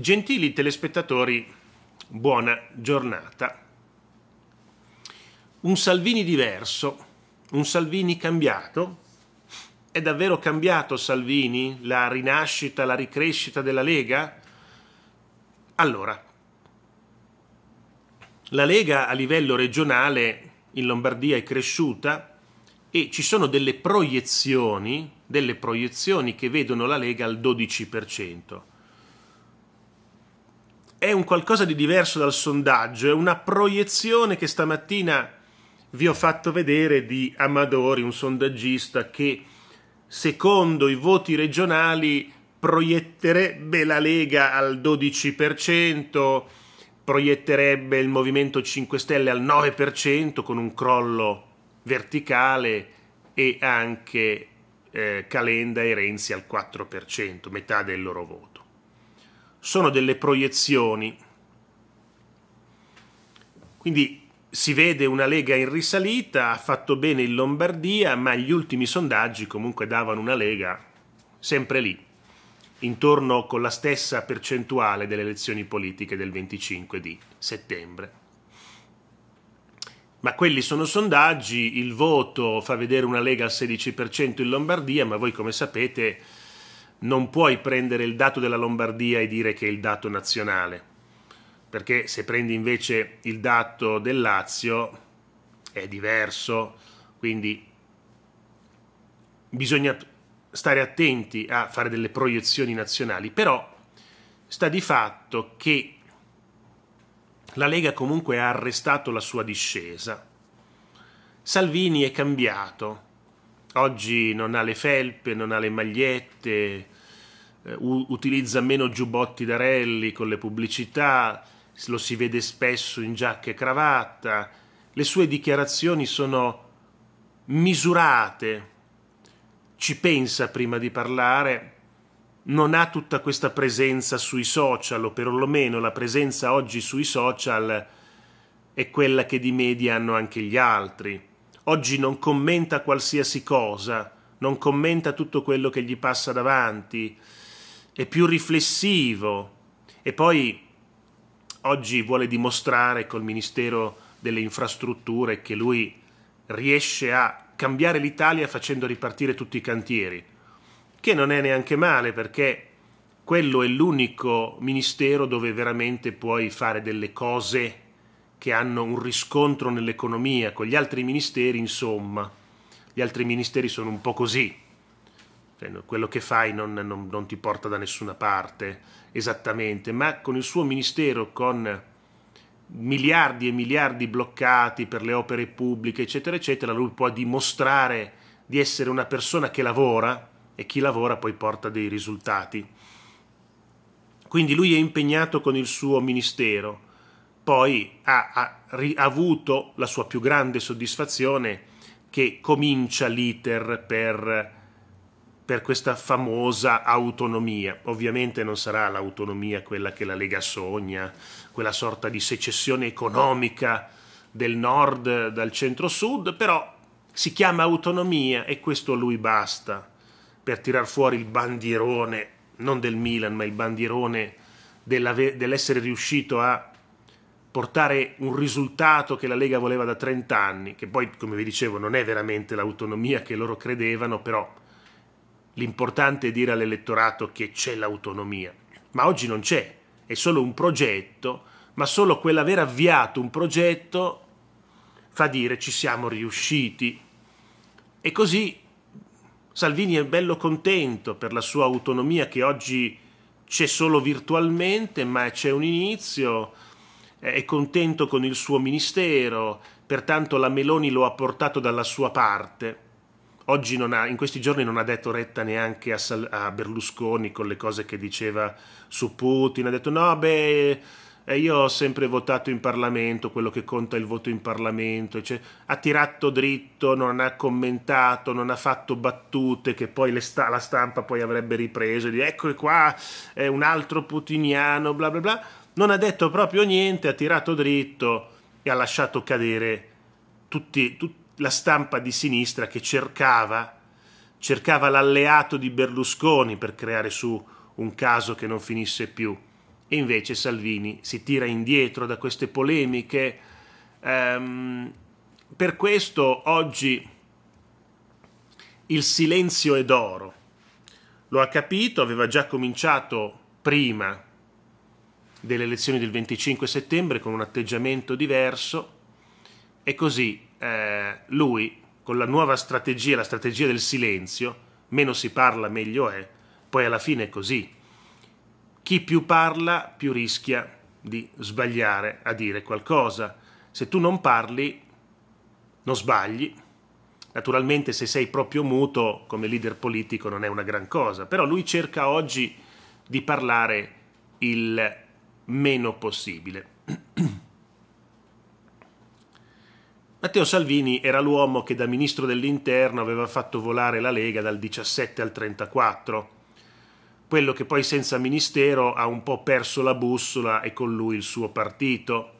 Gentili telespettatori, buona giornata. Un Salvini diverso, un Salvini cambiato. È davvero cambiato Salvini? La rinascita, la ricrescita della Lega? Allora, la Lega a livello regionale in Lombardia è cresciuta e ci sono delle proiezioni, delle proiezioni che vedono la Lega al 12% è un qualcosa di diverso dal sondaggio, è una proiezione che stamattina vi ho fatto vedere di Amadori, un sondaggista che secondo i voti regionali proietterebbe la Lega al 12%, proietterebbe il Movimento 5 Stelle al 9% con un crollo verticale e anche eh, Calenda e Renzi al 4%, metà del loro voto sono delle proiezioni. Quindi si vede una Lega in risalita, ha fatto bene in Lombardia, ma gli ultimi sondaggi comunque davano una Lega sempre lì, intorno con la stessa percentuale delle elezioni politiche del 25 di settembre. Ma quelli sono sondaggi, il voto fa vedere una Lega al 16% in Lombardia, ma voi come sapete non puoi prendere il dato della Lombardia e dire che è il dato nazionale, perché se prendi invece il dato del Lazio è diverso, quindi bisogna stare attenti a fare delle proiezioni nazionali, però sta di fatto che la Lega comunque ha arrestato la sua discesa. Salvini è cambiato, oggi non ha le felpe, non ha le magliette, eh, utilizza meno giubbotti da rally con le pubblicità, lo si vede spesso in giacca e cravatta. Le sue dichiarazioni sono misurate, ci pensa prima di parlare, non ha tutta questa presenza sui social, o perlomeno la presenza oggi sui social è quella che di media hanno anche gli altri oggi non commenta qualsiasi cosa, non commenta tutto quello che gli passa davanti, è più riflessivo e poi oggi vuole dimostrare col Ministero delle Infrastrutture che lui riesce a cambiare l'Italia facendo ripartire tutti i cantieri, che non è neanche male perché quello è l'unico ministero dove veramente puoi fare delle cose che hanno un riscontro nell'economia con gli altri ministeri, insomma, gli altri ministeri sono un po' così. Cioè, quello che fai non, non, non, ti porta da nessuna parte esattamente, ma con il suo ministero, con miliardi e miliardi bloccati per le opere pubbliche, eccetera, eccetera, lui può dimostrare di essere una persona che lavora e chi lavora poi porta dei risultati. Quindi lui è impegnato con il suo ministero poi ha, ha, ha avuto la sua più grande soddisfazione che comincia l'iter per, per questa famosa autonomia. Ovviamente non sarà l'autonomia quella che la Lega sogna, quella sorta di secessione economica del nord dal centro-sud, però si chiama autonomia e questo lui basta per tirar fuori il bandierone, non del Milan, ma il bandierone dell'essere riuscito a portare un risultato che la Lega voleva da 30 anni, che poi, come vi dicevo, non è veramente l'autonomia che loro credevano, però l'importante è dire all'elettorato che c'è l'autonomia. Ma oggi non c'è, è solo un progetto, ma solo quell'aver avviato un progetto fa dire ci siamo riusciti. E così Salvini è bello contento per la sua autonomia che oggi c'è solo virtualmente, ma c'è un inizio è contento con il suo ministero, pertanto la Meloni lo ha portato dalla sua parte. Oggi ha, in questi giorni non ha detto retta neanche a, Sal, a, Berlusconi con le cose che diceva su Putin, ha detto no, beh, eh, io ho sempre votato in Parlamento, quello che conta è il voto in Parlamento, cioè, ha tirato dritto, non ha commentato, non ha fatto battute che poi sta, la stampa poi avrebbe ripreso, di ecco qua, è un altro putiniano, bla bla bla non ha detto proprio niente, ha tirato dritto e ha lasciato cadere tutti, tut, la stampa di sinistra che cercava, cercava l'alleato di Berlusconi per creare su un caso che non finisse più. E invece Salvini si tira indietro da queste polemiche. Ehm, per questo oggi il silenzio è d'oro. Lo ha capito, aveva già cominciato prima delle elezioni del 25 settembre con un atteggiamento diverso e così eh, lui con la nuova strategia, la strategia del silenzio, meno si parla meglio è, poi alla fine è così. Chi più parla più rischia di sbagliare a dire qualcosa. Se tu non parli, non sbagli. Naturalmente se sei proprio muto come leader politico non è una gran cosa, però lui cerca oggi di parlare il meno possibile. Matteo Salvini era l'uomo che da ministro dell'interno aveva fatto volare la Lega dal 17 al 34, quello che poi senza ministero ha un po' perso la bussola e con lui il suo partito.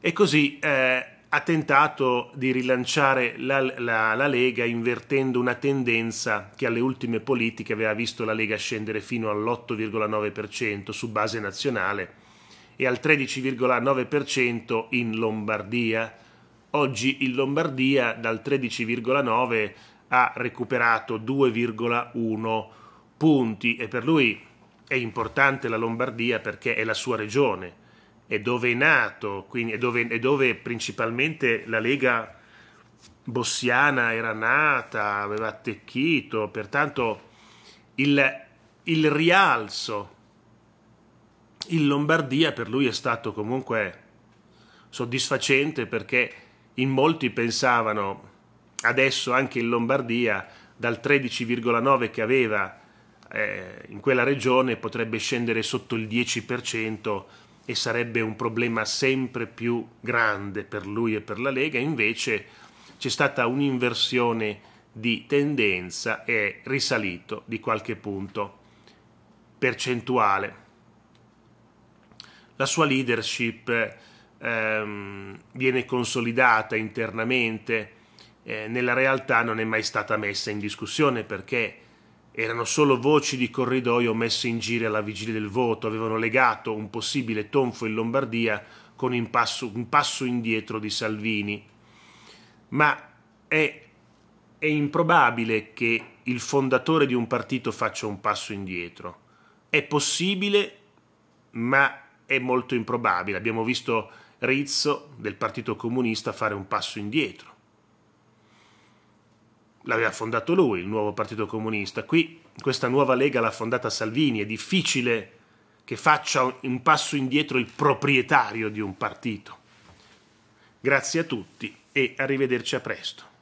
E così eh, ha tentato di rilanciare la, la, la, Lega invertendo una tendenza che alle ultime politiche aveva visto la Lega scendere fino all'8,9% su base nazionale e al 13,9% in Lombardia. Oggi in Lombardia dal 13,9 ha recuperato 2,1 punti e per lui è importante la Lombardia perché è la sua regione e dove è nato, quindi, e, dove, e dove principalmente la Lega Bossiana era nata, aveva attecchito, pertanto il, il rialzo in Lombardia per lui è stato comunque soddisfacente perché in molti pensavano adesso anche in Lombardia dal 13,9 che aveva eh, in quella regione potrebbe scendere sotto il 10% e sarebbe un problema sempre più grande per lui e per la Lega, invece c'è stata un'inversione di tendenza e è risalito di qualche punto percentuale. La sua leadership ehm, viene consolidata internamente, eh, nella realtà non è mai stata messa in discussione perché erano solo voci di corridoio messe in giro alla vigilia del voto, avevano legato un possibile tonfo in Lombardia con un passo, un passo indietro di Salvini. Ma è, è improbabile che il fondatore di un partito faccia un passo indietro. È possibile, ma è molto improbabile. Abbiamo visto Rizzo del Partito Comunista fare un passo indietro l'aveva fondato lui, il nuovo Partito Comunista. Qui questa nuova Lega l'ha fondata Salvini, è difficile che faccia un passo indietro il proprietario di un partito. Grazie a tutti e arrivederci a presto.